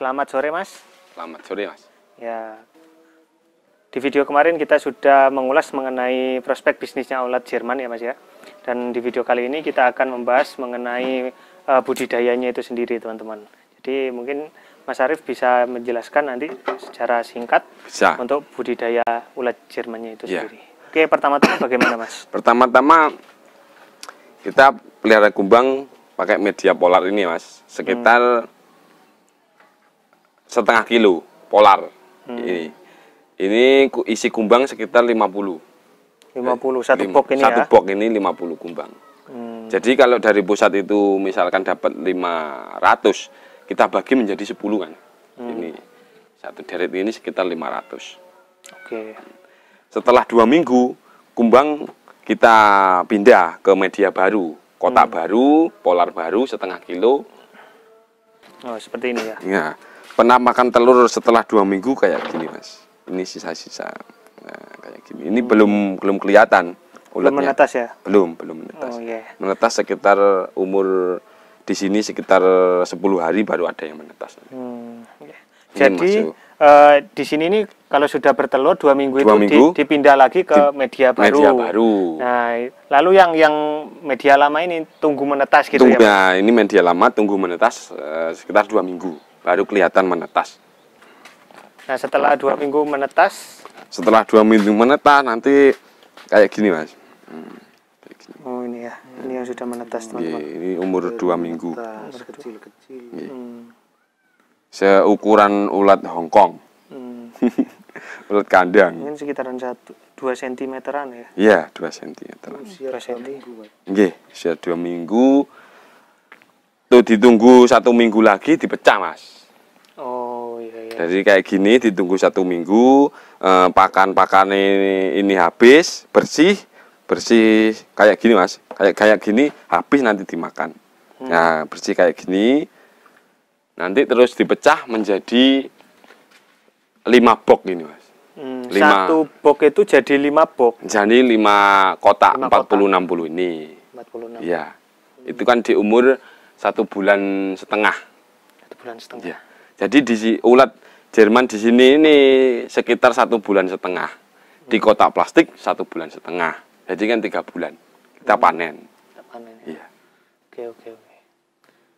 Selamat sore, Mas. Selamat sore, Mas. Ya. Di video kemarin kita sudah mengulas mengenai prospek bisnisnya Aulat Jerman ya, Mas ya. Dan di video kali ini kita akan membahas mengenai uh, budidayanya itu sendiri, teman-teman. Jadi mungkin Mas Arief bisa menjelaskan nanti secara singkat bisa. untuk budidaya ulat Jermannya itu ya. sendiri. Oke, pertama-tama bagaimana, Mas? Pertama-tama kita pelihara kumbang pakai media polar ini, Mas. Sekitar hmm setengah kilo polar hmm. ini ini isi kumbang sekitar 50 50 satu box ini satu ya? box ini 50 kumbang hmm. jadi kalau dari pusat itu misalkan dapat 500 kita bagi menjadi 10 kan hmm. ini satu deret ini sekitar 500 oke okay. setelah dua minggu kumbang kita pindah ke media baru kotak hmm. baru polar baru setengah kilo oh seperti ini ya ya pernah makan telur setelah dua minggu kayak gini mas ini sisa-sisa nah, kayak gini ini hmm. belum belum kelihatan ulatnya belum menetas ya belum belum menetas oh, yeah. menetas sekitar umur di sini sekitar 10 hari baru ada yang menetas hmm. Yeah. jadi uh, di sini ini kalau sudah bertelur dua minggu dua itu minggu, dipindah lagi ke di, media baru media baru nah lalu yang yang media lama ini tunggu menetas gitu ya, tunggu, ya ya ini media lama tunggu menetas uh, sekitar dua minggu baru kelihatan menetas. Nah setelah dua minggu menetas? Setelah dua minggu menetas nanti kayak gini mas. Hmm, Oh ini ya, ini yang sudah menetas iya, teman-teman. Ini, ini umur dua minggu. kecil-kecil. Iya. Hmm. Seukuran ulat Hongkong. Hmm. ulat kandang. Mungkin sekitaran satu dua sentimeteran ya? Iya dua sentimeteran. Usia dua minggu. Oke, usia dua minggu Tuh ditunggu satu minggu lagi dipecah mas. Oh iya. iya. Jadi kayak gini ditunggu satu minggu eh, pakan pakan ini, ini habis bersih bersih kayak gini mas kayak kayak gini habis nanti dimakan. Hmm. Nah bersih kayak gini nanti terus dipecah menjadi lima box ini mas. Hmm, lima, satu box itu jadi lima box. Jadi lima kotak empat puluh enam puluh ini. Empat puluh enam. Iya. Itu kan di umur satu bulan setengah. Satu bulan setengah. Ya. Jadi di ulat Jerman di sini ini sekitar satu bulan setengah. Di hmm. kotak plastik satu bulan setengah. Jadi kan tiga bulan kita hmm. panen. Kita panen. Ya. Iya. Oke oke oke.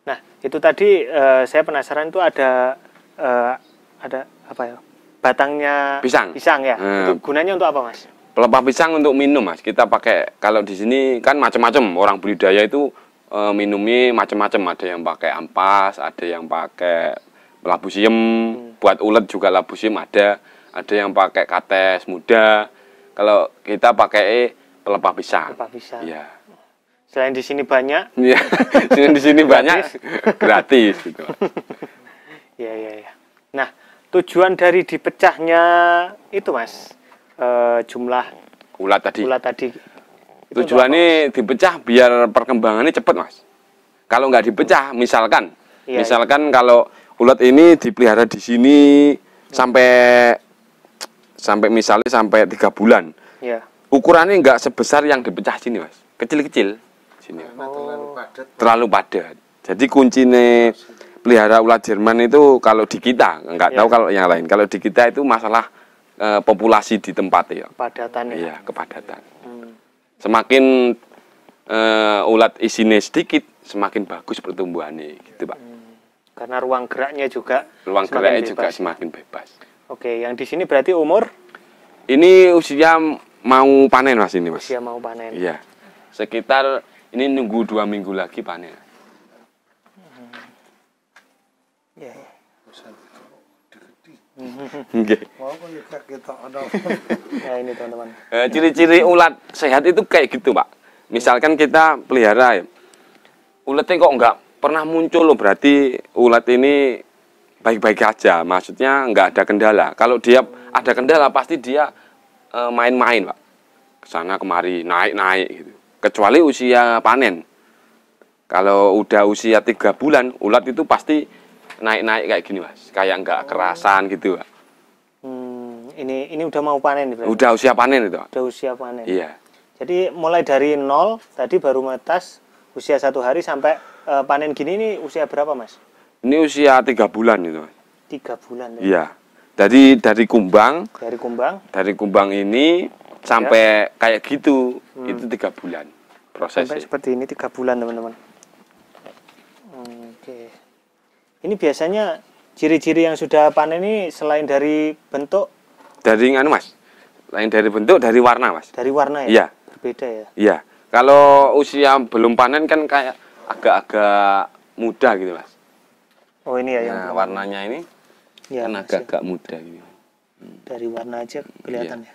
Nah itu tadi uh, saya penasaran itu ada uh, ada apa ya? Batangnya pisang. Pisang ya. Hmm. Itu gunanya untuk apa mas? pelepah pisang untuk minum mas kita pakai kalau di sini kan macam-macam orang budidaya itu e, eh, minumnya macam-macam ada yang pakai ampas ada yang pakai labu siem hmm. buat ulet juga labu siem ada ada yang pakai kates muda kalau kita pakai eh, pelepah pisang pelepah pisang ya selain di sini banyak ya selain di sini banyak gratis gitu ya ya ya nah tujuan dari dipecahnya itu mas e, jumlah ulat tadi ulat tadi Tujuannya dipecah biar perkembangannya cepat, Mas. Kalau nggak dipecah, misalkan, iya, iya. misalkan iya. kalau ulat ini dipelihara di sini iya. sampai sampai misalnya sampai tiga bulan, iya. ukurannya nggak sebesar yang dipecah sini, Mas. Kecil-kecil sini. Oh. Terlalu padat. Jadi kuncinya pelihara ulat Jerman itu kalau di kita nggak iya. tahu kalau yang lain. Kalau di kita itu masalah eh, populasi di tempat ya. Kepadatan ya. Iya, kepadatan. Hmm semakin uh, ulat isinya sedikit semakin bagus pertumbuhannya gitu pak hmm. karena ruang geraknya juga ruang geraknya bebas. juga semakin bebas oke yang di sini berarti umur ini usia mau panen mas ini mas usia mau panen iya sekitar ini nunggu dua minggu lagi panen ya Nggih. Gitu, nah, ya ini teman eh, Ciri-ciri ulat sehat itu kayak gitu, Pak. Misalkan kita pelihara ya. Ulatnya kok nggak pernah muncul loh, berarti ulat ini baik-baik aja. Maksudnya nggak ada kendala. Kalau dia ada kendala pasti dia eh, main-main, Pak. Kesana kemari, naik-naik gitu. Kecuali usia panen. Kalau udah usia tiga bulan, ulat itu pasti naik-naik kayak gini mas kayak nggak kerasan gitu pak ini ini udah mau panen berarti. Udah usia panen itu. Udah usia panen. Iya. Jadi mulai dari nol tadi baru menetas usia satu hari sampai uh, panen gini ini usia berapa mas? Ini usia tiga bulan itu. Tiga bulan. Ya. Iya. Jadi dari kumbang. Dari kumbang. Dari kumbang ini sampai ya. kayak gitu hmm. itu tiga bulan prosesnya. Sampai seperti ini tiga bulan teman-teman. Oke. Ini biasanya ciri-ciri yang sudah panen ini selain dari bentuk dari anu mas lain dari bentuk dari warna mas dari warna ya iya berbeda ya iya kalau usia belum panen kan kayak agak-agak muda gitu mas oh ini ya nah, yang warnanya ini iya, kan ya, kan agak-agak ya. muda gitu hmm. dari warna aja hmm, kelihatan ya, ya?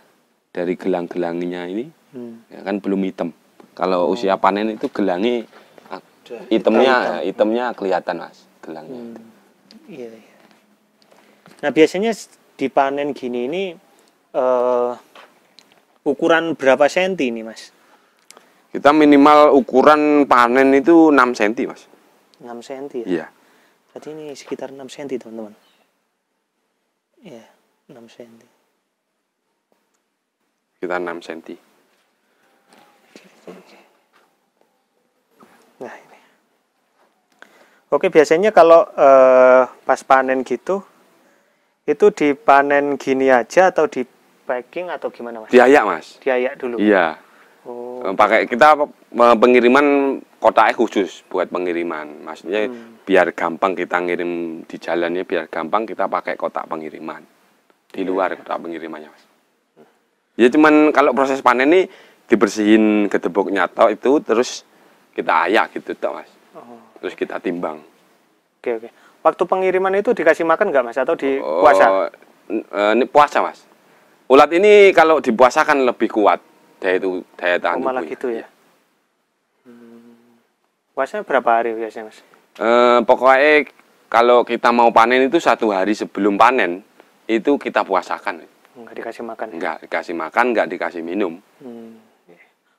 dari gelang-gelangnya ini hmm. ya kan belum hitam kalau oh. usia panen itu gelangi hitamnya itemnya hitamnya kelihatan mas gelangnya hmm. iya, iya. nah biasanya dipanen gini ini uh, ukuran berapa senti ini mas? Kita minimal ukuran panen itu 6 senti mas. 6 senti ya? Iya. Berarti ini sekitar 6 senti teman-teman. Iya, 6 senti. Kita 6 senti. Nah ini. Oke biasanya kalau eh, pas panen gitu itu dipanen gini aja atau di packing atau gimana mas? Diayak mas. Diayak dulu. Iya. Oh. Pakai kita pengiriman kotak khusus buat pengiriman. Maksudnya hmm. biar gampang kita ngirim di jalannya biar gampang kita pakai kotak pengiriman di iya, luar yeah. kotak pengirimannya mas. Ya cuman kalau proses panen ini dibersihin gedeboknya atau itu terus kita ayak gitu tak mas. Oh. Terus kita timbang. Oke okay, oke. Okay. Waktu pengiriman itu dikasih makan nggak mas atau di puasa? Oh, eh, ini puasa mas. Ulat ini kalau dipuasakan lebih kuat daya itu daya tahan oh, malah gitu ya. Iya. Hmm. Puasanya berapa hari biasanya mas? Eh, pokoknya kalau kita mau panen itu satu hari sebelum panen itu kita puasakan. Nggak dikasih makan? Ya? dikasih makan, nggak dikasih minum. Hmm.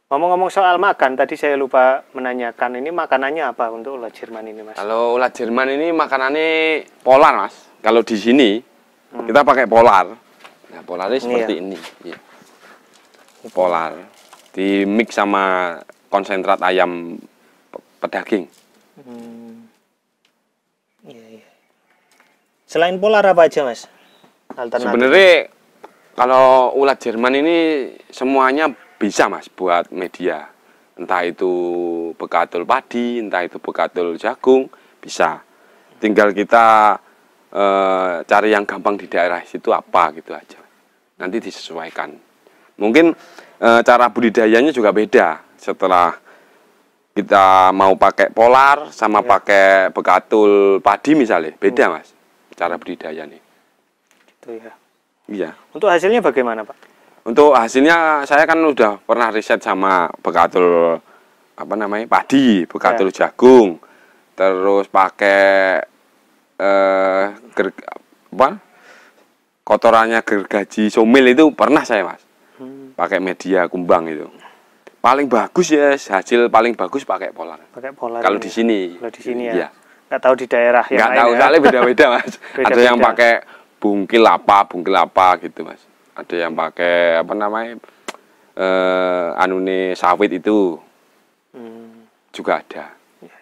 Ngomong-ngomong soal makan, tadi saya lupa menanyakan ini makanannya apa untuk ulat Jerman ini, Mas? Kalau ulat Jerman ini makanannya polar, Mas. Kalau di sini hmm. kita pakai polar. Nah, polarnya iya. seperti ya. ini. Ya. Polar. Di mix sama konsentrat ayam pedaging. Hmm. Iya, iya. Selain polar apa aja, Mas? Sebenarnya kalau ulat Jerman ini semuanya bisa mas buat media entah itu bekatul padi entah itu bekatul jagung bisa tinggal kita e, cari yang gampang di daerah situ apa gitu aja nanti disesuaikan mungkin e, cara budidayanya juga beda setelah kita mau pakai polar sama ya. pakai bekatul padi misalnya beda hmm. mas cara budidayanya. nih gitu ya iya untuk hasilnya bagaimana pak untuk hasilnya saya kan udah pernah riset sama bekatul apa namanya padi bekatul yeah. jagung terus pakai eh ger, apa kotorannya gergaji somil itu pernah saya mas hmm. pakai media kumbang itu paling bagus ya hasil paling bagus pakai polar. pakai polar. kalau ya. di sini kalau di sini ya, ya. Gak tahu di daerah yang lain tahu ya. beda beda mas beda -beda. ada yang pakai bungkil apa bungkil apa gitu mas ada yang pakai apa namanya eh, anune sawit itu hmm. juga ada iya.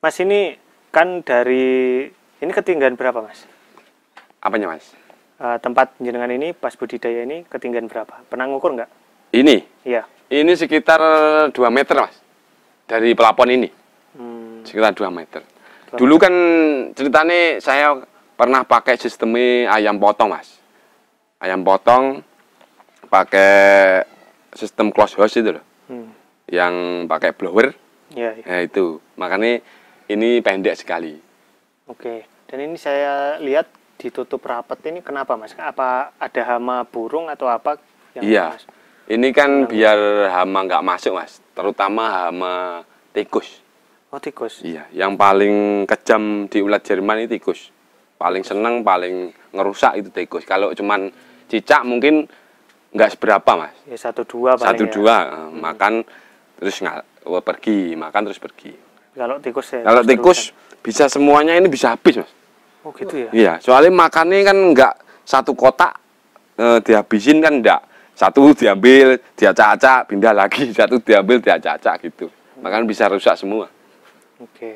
mas ini kan dari ini ketinggian berapa mas apanya mas eh, tempat jenengan ini pas budidaya ini ketinggian berapa pernah ngukur nggak ini iya ini sekitar 2 meter mas dari pelapon ini hmm. sekitar 2 meter dulu kan ceritanya saya pernah pakai sistemnya ayam potong mas ayam potong pakai sistem close house itu loh hmm. yang pakai blower ya, ya. Nah, itu makanya ini pendek sekali oke dan ini saya lihat ditutup rapat ini kenapa mas apa ada hama burung atau apa iya ini kan Kenapa? biar hama nggak masuk mas terutama hama tikus Oh tikus. Iya, yang paling kejam di ulat Jerman itu tikus. Paling tikus. seneng, paling ngerusak itu tikus. Kalau cuman cicak mungkin nggak seberapa mas ya, satu dua paling satu ya. dua hmm. makan terus nggak oh, pergi makan terus pergi kalau tikus ya kalau tikus terusan. bisa semuanya ini bisa habis mas oh gitu ya iya soalnya makannya kan nggak satu kotak eh, dihabisin kan enggak satu diambil dia caca pindah lagi satu diambil dia caca gitu makan bisa rusak semua oke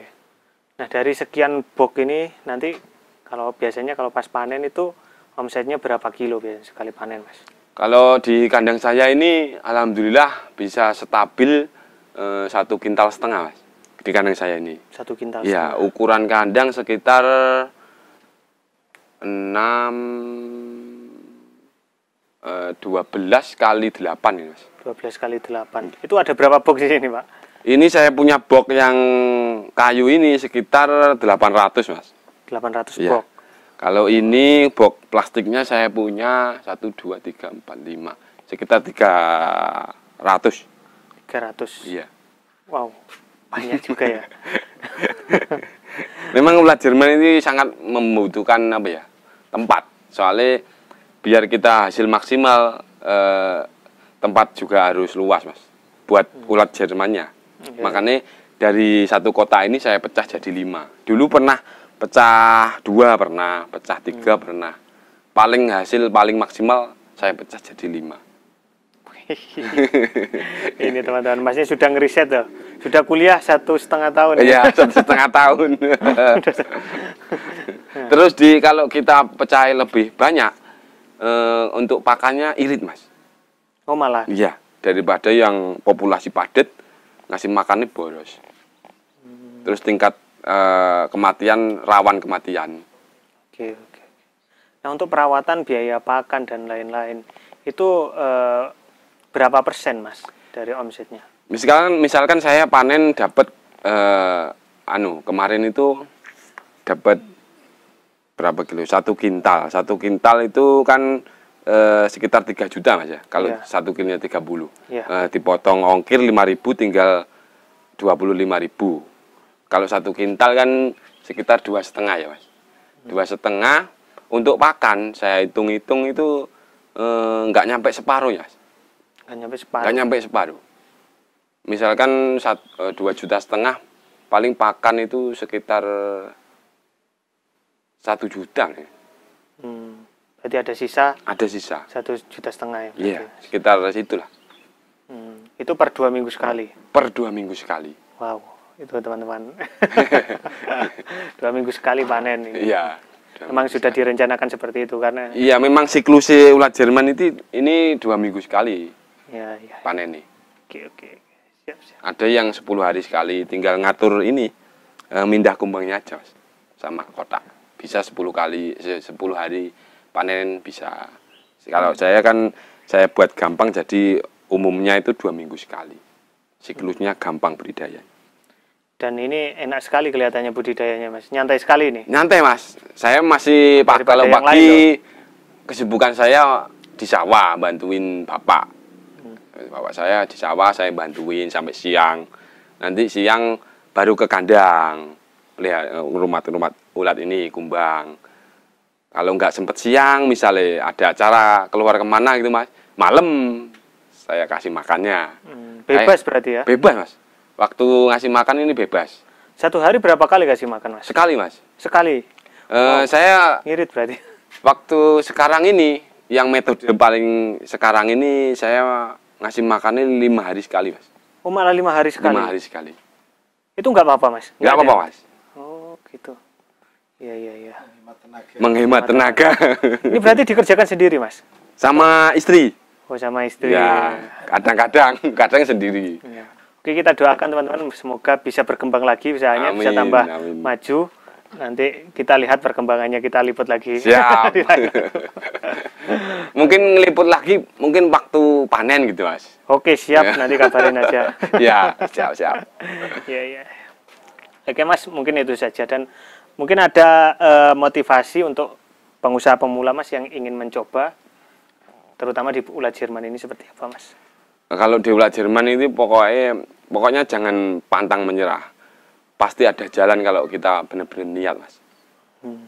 nah dari sekian box ini nanti kalau biasanya kalau pas panen itu omsetnya berapa kilo biasanya sekali panen mas? Kalau di kandang saya ini alhamdulillah bisa stabil eh, satu kintal setengah mas di kandang saya ini. Satu kintal. Ya setengah. ukuran kandang sekitar enam eh, dua belas kali delapan ini mas. belas kali delapan. Itu ada berapa box di sini pak? Ini saya punya box yang kayu ini sekitar 800 mas. 800 ratus iya. box kalau ini box plastiknya saya punya 1, 2, 3, 4, 5 Sekitar 300 300? Iya Wow, banyak juga ya Memang ulat Jerman ini sangat membutuhkan apa ya tempat Soalnya biar kita hasil maksimal eh, Tempat juga harus luas mas Buat hmm. ulat Jermannya okay. Iya. Makanya dari satu kota ini saya pecah jadi lima Dulu pernah pecah dua pernah pecah tiga hmm. pernah paling hasil paling maksimal saya pecah jadi lima ini teman-teman masnya sudah ngeriset loh sudah kuliah satu setengah tahun ya, iya, satu setengah tahun terus di kalau kita pecah lebih banyak e, untuk pakannya irit mas oh malah iya daripada yang populasi padat ngasih makannya boros hmm. terus tingkat Eh, kematian rawan kematian. Oke, oke. Nah untuk perawatan biaya pakan dan lain-lain itu eh, berapa persen mas dari omsetnya? Misalkan misalkan saya panen dapat eh, anu kemarin itu dapat berapa kilo? Satu kintal. Satu kintal itu kan e, sekitar 3 juta mas ya. Kalau yeah. satu kilonya 30. Yeah. dipotong ongkir lima ribu tinggal dua puluh lima ribu kalau satu kintal kan sekitar dua setengah ya mas dua setengah untuk pakan saya hitung-hitung itu eh, nggak eh, nyampe separuh ya nggak nyampe separuh nggak nyampe separuh misalkan eh, dua juta setengah paling pakan itu sekitar eh, satu juta nih. hmm. berarti ada sisa ada sisa satu juta setengah ya iya yeah, sekitar situlah hmm. itu per dua minggu sekali per dua minggu sekali wow itu teman-teman. dua minggu sekali panen. ini Iya. Memang sudah sekali. direncanakan seperti itu karena. Iya, memang siklus ulat Jerman itu ini dua minggu sekali. ya, ya. Panen nih. Oke, oke. Siap, siap. Ada yang sepuluh hari sekali, tinggal ngatur ini e, mindah kumbangnya aja sama kotak. Bisa sepuluh kali sepuluh hari panen bisa. Kalau hmm. saya kan saya buat gampang jadi umumnya itu dua minggu sekali. Siklusnya gampang berdaya. Dan ini enak sekali kelihatannya budidayanya mas, nyantai sekali ini Nyantai mas, saya masih pak kalau pagi kesibukan saya di sawah bantuin bapak. Hmm. Bapak saya di sawah saya bantuin sampai siang. Nanti siang baru ke kandang lihat eh, rumah-rumah ulat ini kumbang. Kalau nggak sempet siang misalnya ada acara keluar kemana gitu mas, malam saya kasih makannya. Hmm, bebas saya, berarti ya? Bebas mas Waktu ngasih makan ini bebas. Satu hari berapa kali kasih makan, Mas? Sekali, Mas. Sekali. Uh, oh, saya ngirit berarti. Waktu sekarang ini yang metode paling sekarang ini saya ngasih makannya lima hari sekali, Mas. Oh, malah lima hari sekali. Lima hari sekali. Itu nggak apa-apa, Mas. Nggak apa-apa, Mas. Oh, gitu. Iya, iya, iya. Menghemat tenaga. ini berarti dikerjakan sendiri, Mas? Sama istri. Oh, sama istri. Ya, kadang-kadang, kadang sendiri. Ya. Oke kita doakan teman-teman semoga bisa berkembang lagi usahanya hanya bisa tambah amin. maju. Nanti kita lihat perkembangannya kita liput lagi. Siap. mungkin ngeliput lagi mungkin waktu panen gitu mas. Oke siap ya. nanti kabarin aja. ya siap siap. ya ya. Oke mas mungkin itu saja dan mungkin ada uh, motivasi untuk pengusaha pemula mas yang ingin mencoba terutama di ulat Jerman ini seperti apa mas? kalau Deula Jerman itu pokoknya pokoknya jangan pantang menyerah pasti ada jalan kalau kita benar-benar niat mas hmm.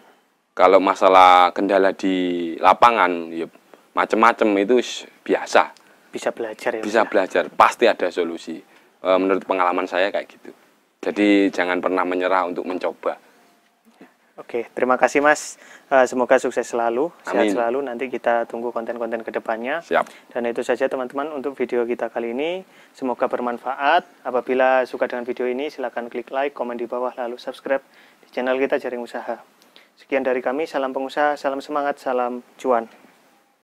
kalau masalah kendala di lapangan ya macam-macam itu biasa bisa belajar ya bisa ya? belajar pasti ada solusi eh, menurut pengalaman saya kayak gitu jadi jangan pernah menyerah untuk mencoba Oke, terima kasih Mas. Uh, semoga sukses selalu, Amin. sehat selalu. Nanti kita tunggu konten-konten kedepannya. Siap. Dan itu saja teman-teman untuk video kita kali ini. Semoga bermanfaat. Apabila suka dengan video ini, silahkan klik like, komen di bawah, lalu subscribe di channel kita Jaring Usaha. Sekian dari kami, salam pengusaha, salam semangat, salam cuan.